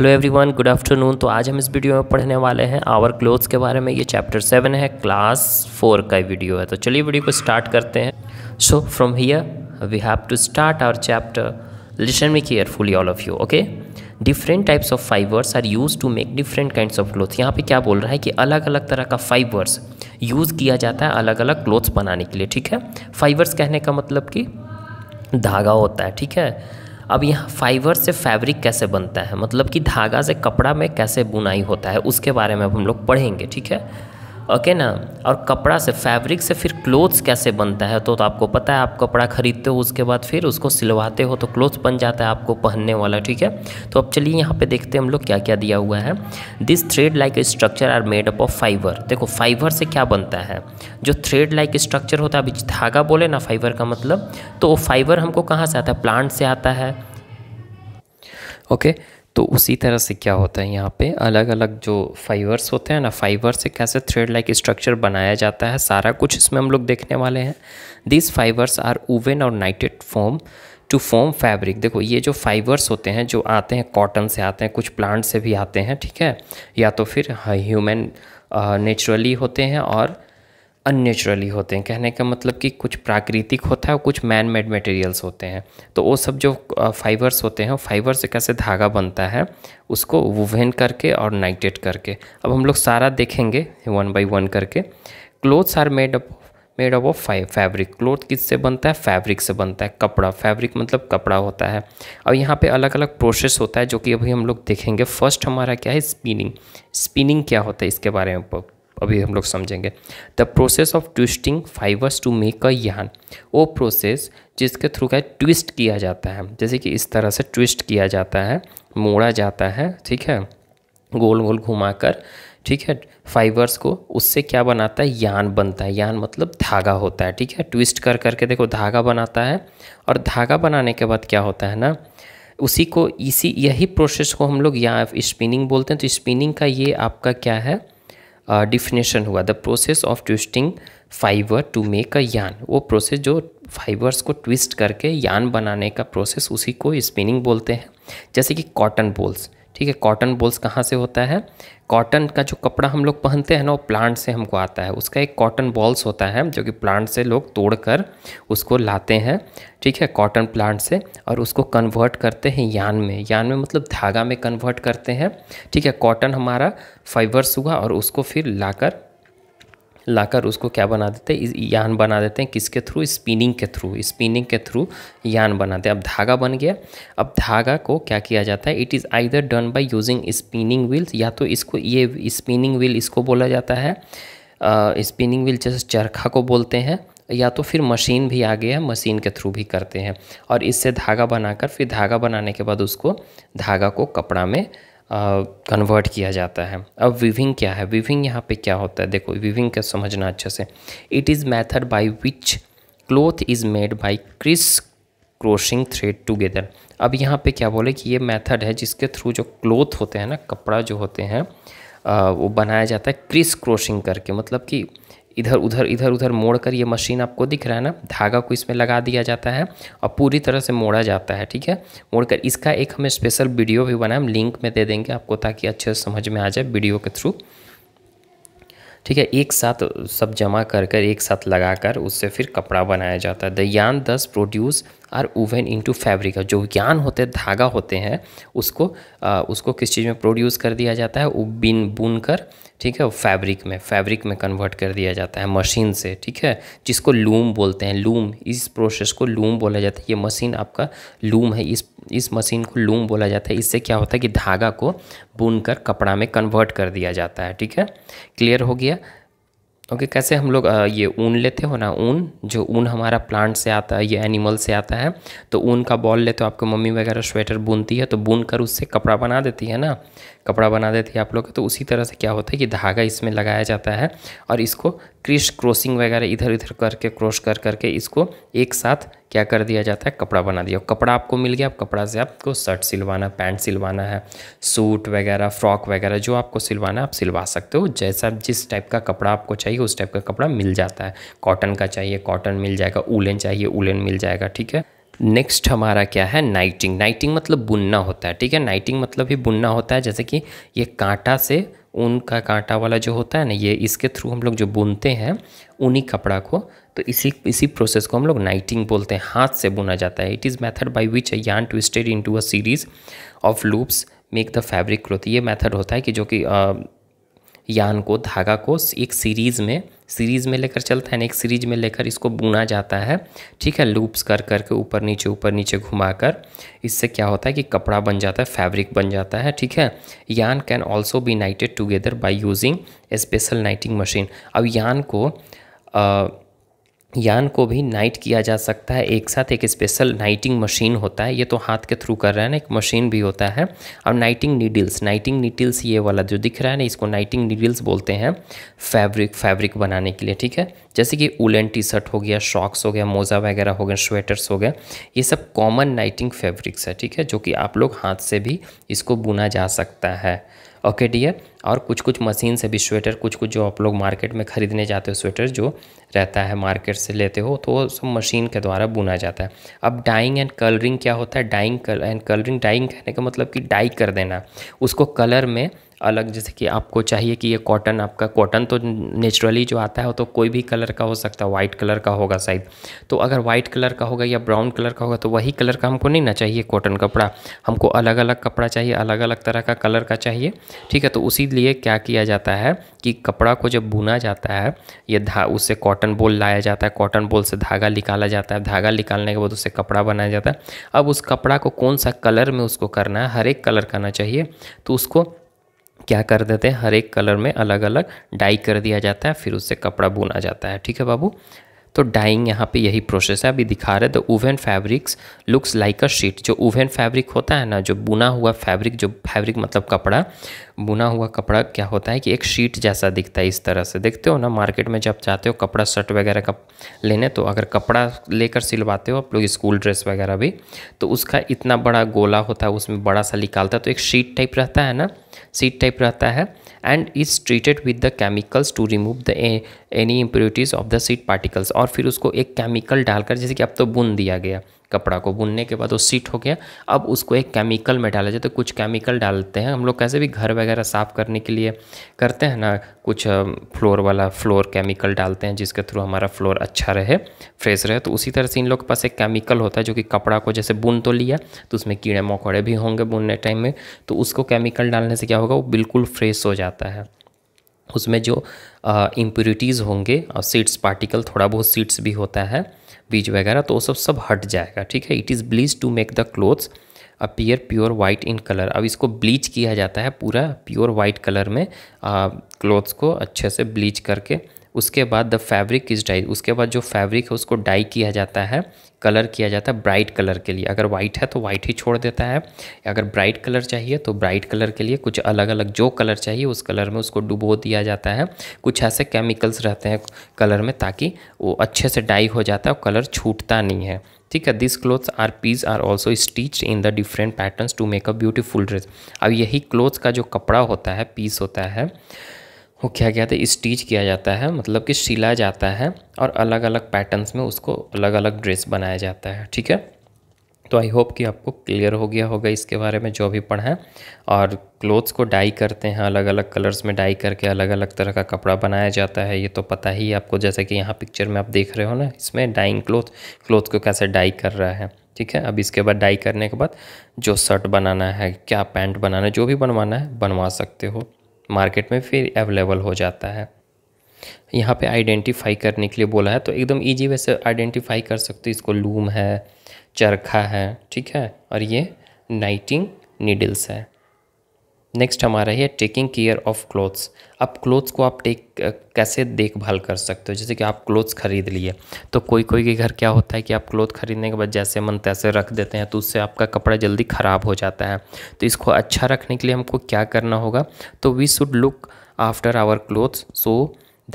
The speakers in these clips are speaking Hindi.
हेलो एवरीवन गुड आफ्टरनून तो आज हम इस वीडियो में पढ़ने वाले हैं आवर क्लोथ्स के बारे में ये चैप्टर सेवन है क्लास फोर का वीडियो है तो चलिए वीडियो को स्टार्ट करते हैं so from here we have to start our chapter listen me carefully all of you okay different types of fibers are use to make different kind of cloth यहाँ पर क्या बोल रहा है कि अलग अलग तरह का फाइबर्स यूज़ किया जाता है अलग अलग क्लोथ्स बनाने के लिए ठीक है फाइबर्स कहने का मतलब कि धागा होता है ठीक है अब यहाँ फाइबर से फैब्रिक कैसे बनता है मतलब कि धागा से कपड़ा में कैसे बुनाई होता है उसके बारे में अब हम लोग पढ़ेंगे ठीक है ओके ना और कपड़ा से फैब्रिक से फिर क्लोथ्स कैसे बनता है तो, तो आपको पता है आप कपड़ा ख़रीदते हो उसके बाद फिर उसको सिलवाते हो तो क्लोथ्स बन जाता है आपको पहनने वाला ठीक है तो अब चलिए यहाँ पे देखते हैं हम लोग क्या क्या दिया हुआ है this thread like structure are made up of fiber देखो फाइबर से क्या बनता है जो थ्रेड लाइक स्ट्रक्चर होता है अभी धागा बोले ना फाइबर का मतलब तो वो फाइबर हमको कहाँ से आता है प्लांट से आता है ओके okay. तो उसी तरह से क्या होता है यहाँ पे अलग अलग जो फाइबर्स होते हैं ना फाइबर से कैसे थ्रेड लाइक स्ट्रक्चर बनाया जाता है सारा कुछ इसमें हम लोग देखने वाले हैं दिस फाइबर्स आर ओवन और knitted form to form fabric देखो ये जो फाइबर्स होते हैं जो आते हैं कॉटन से आते हैं कुछ प्लांट से भी आते हैं ठीक है या तो फिर ह्यूमन नेचुरली होते हैं और अननेचुरली होते हैं कहने का मतलब कि कुछ प्राकृतिक होता है और कुछ मैन मेड मटेरियल्स होते हैं तो वो सब जो फाइबर्स होते हैं फाइबर से कैसे धागा बनता है उसको वुवेन करके और नाइटेड करके अब हम लोग सारा देखेंगे वन बाई वन करके clothes are made up made up of fabric cloth किस से बनता है फैब्रिक से बनता है कपड़ा फैब्रिक मतलब कपड़ा होता है और यहाँ पे अलग अलग प्रोसेस होता है जो कि अभी हम लोग देखेंगे फर्स्ट हमारा क्या है स्पिनिंग स्पिनिंग क्या होता है इसके बारे में अभी हम लोग समझेंगे the process of twisting fibres to make a yarn वो प्रोसेस जिसके थ्रू क्या ट्विस्ट किया जाता है जैसे कि इस तरह से ट्विस्ट किया जाता है मोड़ा जाता है ठीक है गोल गोल घुमाकर ठीक है फाइबर्स को उससे क्या बनाता है यान बनता है यान मतलब धागा होता है ठीक है ट्विस्ट कर करके देखो धागा बनाता है और धागा बनाने के बाद क्या होता है ना उसी को इसी यही प्रोसेस को हम लोग यहाँ स्पिनिंग बोलते हैं तो स्पिनिंग का ये आपका क्या है डिफिनेशन uh, हुआ the process of twisting fibre to make a yarn वो प्रोसेस जो फाइबर्स को ट्विस्ट करके यान बनाने का प्रोसेस उसी को स्पिनिंग बोलते हैं जैसे कि कॉटन बोल्स ठीक है कॉटन बोल्स कहाँ से होता है कॉटन का जो कपड़ा हम लोग पहनते हैं ना वो प्लांट से हमको आता है उसका एक कॉटन बॉल्स होता है जो कि प्लांट से लोग तोड़कर उसको लाते हैं ठीक है कॉटन प्लांट से और उसको कन्वर्ट करते हैं यान में यान में मतलब धागा में कन्वर्ट करते हैं ठीक है कॉटन हमारा फाइबर्स हुआ और उसको फिर लाकर लाकर उसको क्या बना देते हैं यान बना देते हैं किसके थ्रू स्पिनिंग के थ्रू स्पिनिंग के थ्रू यान बनाते हैं अब धागा बन गया अब धागा को क्या किया जाता है it is either done by using spinning wheels या तो इसको ये स्पिनिंग व्हील इसको बोला जाता है स्पिनिंग व्हील जैसे चरखा को बोलते हैं या तो फिर मशीन भी आ गया है मशीन के थ्रू भी करते हैं और इससे धागा बनाकर फिर धागा बनाने के बाद उसको धागा को कपड़ा में कन्वर्ट किया जाता है अब विविंग क्या है विविंग यहाँ पे क्या होता है देखो विविंग का समझना अच्छे से it is method by which cloth is made by criss crossing thread together अब यहाँ पे क्या बोले कि ये मेथड है जिसके थ्रू जो क्लोथ होते हैं ना कपड़ा जो होते हैं वो बनाया जाता है क्रिस क्रोशिंग करके मतलब कि इधर उधर इधर उधर मोड़ कर ये मशीन आपको दिख रहा है ना धागा को इसमें लगा दिया जाता है और पूरी तरह से मोड़ा जाता है ठीक है मोड़ कर इसका एक हमें स्पेशल वीडियो भी बनाए हम लिंक में दे देंगे आपको ताकि अच्छे से समझ में आ जाए वीडियो के थ्रू ठीक है एक साथ सब जमा कर कर एक साथ लगा कर उससे फिर कपड़ा बनाया जाता है the yarn thus produce are woven into fabric जो यान होते हैं धागा होते हैं उसको आ, उसको किस चीज़ में प्रोड्यूस कर दिया जाता है वो बिन बुन कर ठीक है फैब्रिक में फैब्रिक में कन्वर्ट कर दिया जाता है मशीन से ठीक है जिसको लूम बोलते हैं लूम इस प्रोसेस को लूम बोला जाता है ये मशीन आपका लूम है इस इस मशीन को लूम बोला जाता है इससे क्या होता है कि धागा को बुन कर कपड़ा में कन्वर्ट कर दिया जाता है ठीक है क्लियर हो गया लिया ओके कैसे हम लोग ये ऊन लेते हो ना ऊन जो ऊन हमारा प्लांट से आता है ये एनिमल से आता है तो ऊन का बॉल लेते हो आपको मम्मी वगैरह स्वेटर बुनती है तो बुन कर उससे कपड़ा बना देती है ना कपड़ा बना देती है आप लोग तो उसी तरह से क्या होता है कि धागा इसमें लगाया जाता है और इसको क्रिश क्रॉसिंग वगैरह इधर उधर करके क्रॉस कर करके इसको एक साथ क्या कर दिया जाता है कपड़ा बना दिया कपड़ा आपको मिल गया आप कपड़ा से आपको शर्ट सिलवाना पैंट सिलवाना है सूट वगैरह फ्रॉक वगैरह जो आपको सिलवाना है आप सिलवा सकते हो जैसा जिस टाइप का कपड़ा आपको चाहिए उस टाइप का कपड़ा मिल जाता है कॉटन का चाहिए कॉटन मिल जाएगा उलन चाहिए उलन मिल जाएगा ठीक है नेक्स्ट हमारा क्या है नाइटिंग नाइटिंग मतलब बुनना होता है ठीक है नाइटिंग मतलब ही बुनना होता है जैसे कि ये कांटा से ऊन का कांटा वाला जो होता है ना ये इसके थ्रू हम लोग जो बुनते हैं ऊनी कपड़ा को तो इसी इसी प्रोसेस को हम लोग नाइटिंग बोलते हैं हाथ से बुना जाता है it is method by which a yarn twisted into a series of loops make the fabric cloth ये मेथड होता है कि जो कि यान को धागा को एक सीरीज़ में सीरीज़ में लेकर चलता है ना एक सीरीज़ में लेकर इसको बुना जाता है ठीक है लूप्स कर कर के ऊपर नीचे ऊपर नीचे घुमा कर इससे क्या होता है कि कपड़ा बन जाता है फैब्रिक बन जाता है ठीक है yarn can also be knitted together by using special knitting machine अब यान को आ, यान को भी नाइट किया जा सकता है एक साथ एक स्पेशल नाइटिंग मशीन होता है ये तो हाथ के थ्रू कर रहा है ना एक मशीन भी होता है और नाइटिंग नीडल्स नाइटिंग नीडल्स ये वाला जो दिख रहा है ना इसको नाइटिंग नीडल्स बोलते हैं फैब्रिक फैब्रिक बनाने के लिए ठीक है जैसे कि उलन टी शर्ट हो गया शॉक्स हो गया मोज़ा वगैरह हो गया स्वेटर्स हो गए ये सब कॉमन नाइटिंग फैब्रिक्स है ठीक है जो कि आप लोग हाथ से भी इसको बुना जा सकता है ओके डियर और कुछ कुछ मशीन से भी स्वेटर कुछ कुछ जो आप लोग मार्केट में ख़रीदने जाते हो स्वेटर जो रहता है मार्केट से लेते हो तो वो सब मशीन के द्वारा बुना जाता है अब डाइंग एंड कलरिंग क्या होता है डाइंग एंड कलरिंग डाइंग कहने का मतलब कि डाई कर देना उसको कलर में अलग जैसे कि आपको चाहिए कि ये कॉटन आपका कॉटन तो नेचुरली जो आता है वो तो कोई भी कलर का हो सकता है वाइट कलर का होगा शायद तो अगर वाइट कलर का होगा या ब्राउन कलर का होगा तो वही कलर का हमको नहीं ना चाहिए कॉटन कपड़ा हमको अलग अलग कपड़ा चाहिए अलग अलग तरह का कलर का चाहिए ठीक है तो उसी लिए क्या किया जाता है कि कपड़ा को जब बुना जाता है ये धा उससे कॉटन बोल लाया जाता है कॉटन बोल से धागा निकाला जाता है धागा निकालने के बाद उससे कपड़ा बनाया जाता है अब उस कपड़ा को कौन सा कलर में उसको करना है हर एक कलर करना चाहिए तो उसको क्या कर देते हैं हर एक कलर में अलग अलग डाई कर दिया जाता है फिर उससे कपड़ा बुना जाता है ठीक है बाबू तो डाइंग यहाँ पे यही प्रोसेस है अभी दिखा रहे the woven fabrics looks like a sheet जो ओवन फैब्रिक होता है ना जो बुना हुआ फैब्रिक जो फैब्रिक मतलब कपड़ा बुना हुआ कपड़ा क्या होता है कि एक शीट जैसा दिखता है इस तरह से देखते हो ना मार्केट में जब जाते हो कपड़ा शर्ट वगैरह का लेने तो अगर कपड़ा लेकर सिलवाते हो आप लोग स्कूल ड्रेस वगैरह भी तो उसका इतना बड़ा गोला होता है उसमें बड़ा सा निकालता है तो एक शीट टाइप रहता है ना सीट टाइप रहता है and is treated with the chemicals to remove the any impurities of the sheet particles और और फिर उसको एक केमिकल डालकर जैसे कि अब तो बुन दिया गया कपड़ा को बुनने के बाद वो सीट हो गया अब उसको एक केमिकल में डाला जाए तो कुछ केमिकल डालते हैं हम लोग कैसे भी घर वगैरह साफ़ करने के लिए करते हैं ना कुछ फ्लोर वाला फ्लोर केमिकल डालते हैं जिसके थ्रू हमारा फ्लोर अच्छा रहे फ्रेश रहे तो उसी तरह से इन लोग के पास एक केमिकल होता है जो कि कपड़ा को जैसे बुन तो लिया तो उसमें कीड़े मकोड़े भी होंगे बुनने टाइम में तो उसको केमिकल डालने से क्या होगा वो बिल्कुल फ्रेश हो जाता है उसमें जो इम्प्योरिटीज़ होंगे और सीड्स पार्टिकल थोड़ा बहुत सीड्स भी होता है बीज वगैरह तो वो सब सब हट जाएगा ठीक है it is bleach to make the clothes appear pure white in colour अब इसको ब्लीच किया जाता है पूरा प्योर वाइट कलर में क्लोथ्स को अच्छे से ब्लीच करके उसके बाद द फैब्रिक इज डाई उसके बाद जो फैब्रिक है उसको डाई किया जाता है कलर किया जाता है ब्राइट कलर के लिए अगर वाइट है तो वाइट ही छोड़ देता है अगर ब्राइट कलर चाहिए तो ब्राइट कलर के लिए कुछ अलग अलग जो कलर चाहिए उस कलर में उसको डुबो दिया जाता है कुछ ऐसे केमिकल्स रहते हैं कलर में ताकि वो अच्छे से डाई हो जाता है और कलर छूटता नहीं है ठीक है this clothes are piece are also stitch in the different pattern to make a beautiful dress अब यही क्लोथ्स का जो कपड़ा होता है पीस होता है वो क्या कहते हैं स्टिच किया जाता है मतलब कि सिला जाता है और अलग अलग पैटर्न्स में उसको अलग अलग ड्रेस बनाया जाता है ठीक है तो आई होप कि आपको क्लियर हो गया होगा इसके बारे में जो भी पढ़ा है और क्लोथ्स को डाई करते हैं अलग अलग कलर्स में डाई करके अलग अलग तरह का कपड़ा बनाया जाता है ये तो पता ही आपको जैसे कि यहाँ पिक्चर में आप देख रहे हो ना इसमें डाइंग क्लोथ क्लोथ को कैसे डाई कर रहा है ठीक है अब इसके बाद डाई करने के बाद जो शर्ट बनाना है क्या पैंट बनाना है जो भी बनवाना है बनवा सकते हो मार्केट में फिर अवेलेबल हो जाता है यहाँ पे आइडेंटिफाई करने के लिए बोला है तो एकदम इजी वैसे आइडेंटिफाई कर सकते इसको लूम है चरखा है ठीक है और ये नाइटिंग नीडल्स है नेक्स्ट हमारा है टेकिंग केयर ऑफ़ क्लोथ्स अब क्लोथ्स को आप टेक कैसे देखभाल कर सकते हो जैसे कि आप क्लोथ्स खरीद लिए तो कोई कोई के घर क्या होता है कि आप क्लोथ खरीदने के बाद जैसे मन तैसे रख देते हैं तो उससे आपका कपड़ा जल्दी ख़राब हो जाता है तो इसको अच्छा रखने के लिए हमको क्या करना होगा तो we should look after our clothes so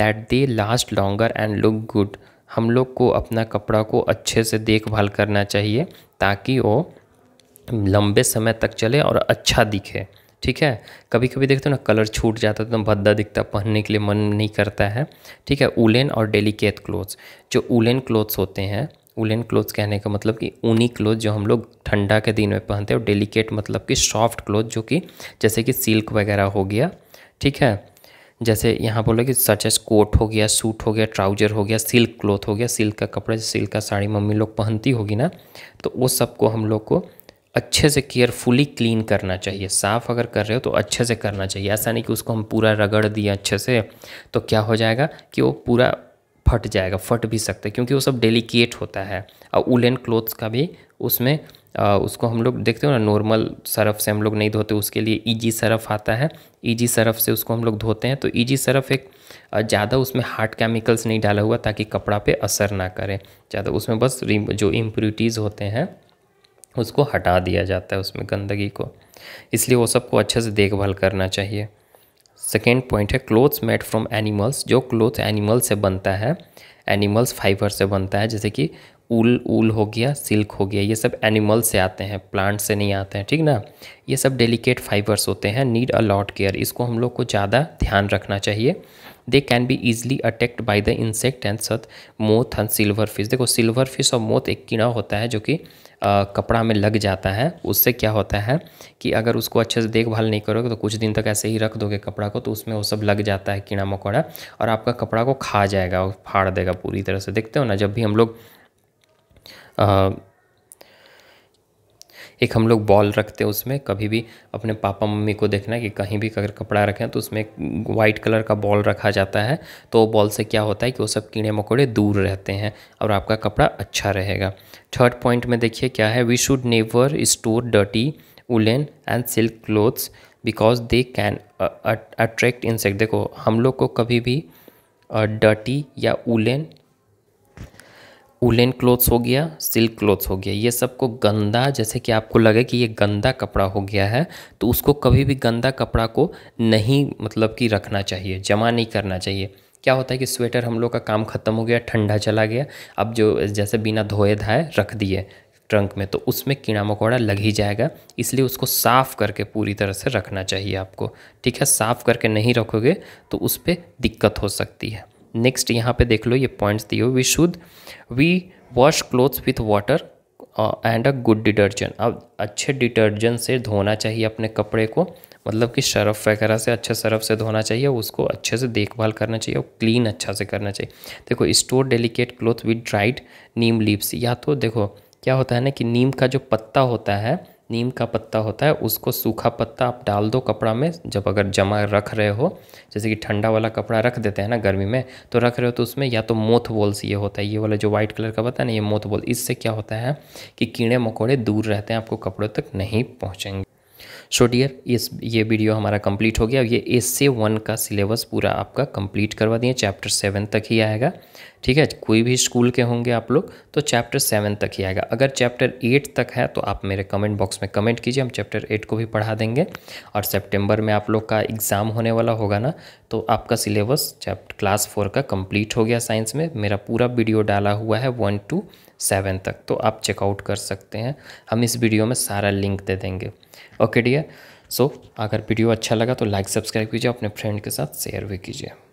that they last longer and look good हम लोग को अपना कपड़ा को अच्छे से देखभाल करना चाहिए ताकि वो लंबे समय तक चले और अच्छा दिखे ठीक है कभी कभी देखते हो ना कलर छूट जाता है तो भद्दा दिखता पहनने के लिए मन नहीं करता है ठीक है उलेन और डेलीकेट क्लोथ्स जो उलेन क्लोथ्स होते हैं उलेन क्लोथ्स कहने का मतलब कि ऊनी क्लोथ जो हम लोग ठंडा के दिन में पहनते हैं और डेलीकेट मतलब कि सॉफ्ट क्लोथ जो कि जैसे कि सिल्क वगैरह हो गया ठीक है जैसे यहाँ बोलो कि सच एस कोट हो गया सूट हो गया ट्राउजर हो गया सिल्क क्लोथ हो गया सिल्क का कपड़ा सिल्क का साड़ी मम्मी लोग पहनती होगी ना तो वो सबको हम लोग को अच्छे से केयरफुली क्लीन करना चाहिए साफ़ अगर कर रहे हो तो अच्छे से करना चाहिए ऐसा नहीं कि उसको हम पूरा रगड़ दिए अच्छे से तो क्या हो जाएगा कि वो पूरा फट जाएगा फट भी सकता है क्योंकि वो सब डेलिकेट होता है और उलन क्लोथ्स का भी उसमें आ, उसको हम लोग देखते हो ना नॉर्मल सरफ़ से हम लोग नहीं धोते उसके लिए ईजी सरफ़ आता है ईजी सरफ़ से उसको हम लोग धोते हैं तो ईजी सरफ़ एक ज़्यादा उसमें हार्ड केमिकल्स नहीं डाला हुआ ताकि कपड़ा पे असर ना करे ज़्यादा उसमें बस जो इम्प्यूरिटीज़ होते हैं उसको हटा दिया जाता है उसमें गंदगी को इसलिए वो सबको अच्छे से देखभाल करना चाहिए सेकेंड पॉइंट है क्लोथ्स मेड फ्रॉम एनिमल्स जो क्लोथ एनिमल से बनता है एनिमल्स फाइबर से बनता है जैसे कि ऊल ऊल हो गया सिल्क हो गया ये सब एनिमल्स से आते हैं प्लांट से नहीं आते हैं ठीक ना ये सब डेलिकेट फाइबर्स होते हैं नीड अ लॉट केयर इसको हम लोग को ज़्यादा ध्यान रखना चाहिए they can be easily attacked by the insect and such moth and silver fish देखो सिल्वर फिश और मोथ एक कीड़ा होता है जो कि कपड़ा में लग जाता है उससे क्या होता है कि अगर उसको अच्छे से देखभाल नहीं करोगे तो कुछ दिन तक ऐसे ही रख दोगे कपड़ा को तो उसमें वो सब लग जाता है कीड़ा मकोड़ा और आपका कपड़ा को खा जाएगा और फाड़ देगा पूरी तरह से देखते हो ना जब भी हम लोग एक हम लोग बॉल रखते हैं उसमें कभी भी अपने पापा मम्मी को देखना है कि कहीं भी अगर कपड़ा रखें तो उसमें एक वाइट कलर का बॉल रखा जाता है तो बॉल से क्या होता है कि वो सब कीड़े मकोड़े दूर रहते हैं और आपका कपड़ा अच्छा रहेगा थर्ड पॉइंट में देखिए क्या है we should never store dirty woollen and silk clothes because they can attract insect देखो हम लोग को कभी भी डर्टी uh, या उलेन उलेन क्लोथ्स हो गया सिल्क क्लोथ्स हो गया ये सबको गंदा जैसे कि आपको लगे कि ये गंदा कपड़ा हो गया है तो उसको कभी भी गंदा कपड़ा को नहीं मतलब कि रखना चाहिए जमा नहीं करना चाहिए क्या होता है कि स्वेटर हम लोग का काम ख़त्म हो गया ठंडा चला गया अब जो जैसे बिना धोए धाए रख दिए ट्रंक में तो उसमें कीड़ा मकोड़ा लग ही जाएगा इसलिए उसको साफ़ करके पूरी तरह से रखना चाहिए आपको ठीक है साफ़ करके नहीं रखोगे तो उस पर दिक्कत हो सकती है नेक्स्ट यहाँ पे देख लो ये पॉइंट्स दिए we should we wash clothes with water and a good detergent अब अच्छे डिटर्जेंट से धोना चाहिए अपने कपड़े को मतलब कि शर्फ वगैरह से अच्छे शरफ से धोना चाहिए उसको अच्छे से देखभाल करना चाहिए और क्लीन अच्छा से करना चाहिए देखो store delicate cloth with dried neem leaves या तो देखो क्या होता है ना कि नीम का जो पत्ता होता है नीम का पत्ता होता है उसको सूखा पत्ता आप डाल दो कपड़ा में जब अगर जमा रख रहे हो जैसे कि ठंडा वाला कपड़ा रख देते हैं ना गर्मी में तो रख रहे हो तो उसमें या तो मोथ बॉल्स ये होता है ये वाला जो वाइट कलर का पता है ना ये मोथ बॉल इससे क्या होता है कि कीड़े मकोड़े दूर रहते हैं आपको कपड़ों तक नहीं पहुँचेंगे सो डियर इस ये वीडियो हमारा कंप्लीट हो गया ये एस से वन का सिलेबस पूरा आपका कंप्लीट करवा दिए चैप्टर सेवन तक ही आएगा ठीक है कोई भी स्कूल के होंगे आप लोग तो चैप्टर सेवन तक ही आएगा अगर चैप्टर एट तक है तो आप मेरे कमेंट बॉक्स में कमेंट कीजिए हम चैप्टर एट को भी पढ़ा देंगे और सेप्टेम्बर में आप लोग का एग्ज़ाम होने वाला होगा ना तो आपका सिलेबस चैप्टर क्लास फोर का कम्प्लीट हो गया साइंस में मेरा पूरा वीडियो डाला हुआ है वन टू सेवन तक तो आप चेकआउट कर सकते हैं हम इस वीडियो में सारा लिंक दे देंगे ओके डियर सो अगर वीडियो अच्छा लगा तो लाइक सब्सक्राइब कीजिए अपने फ्रेंड के साथ शेयर भी कीजिए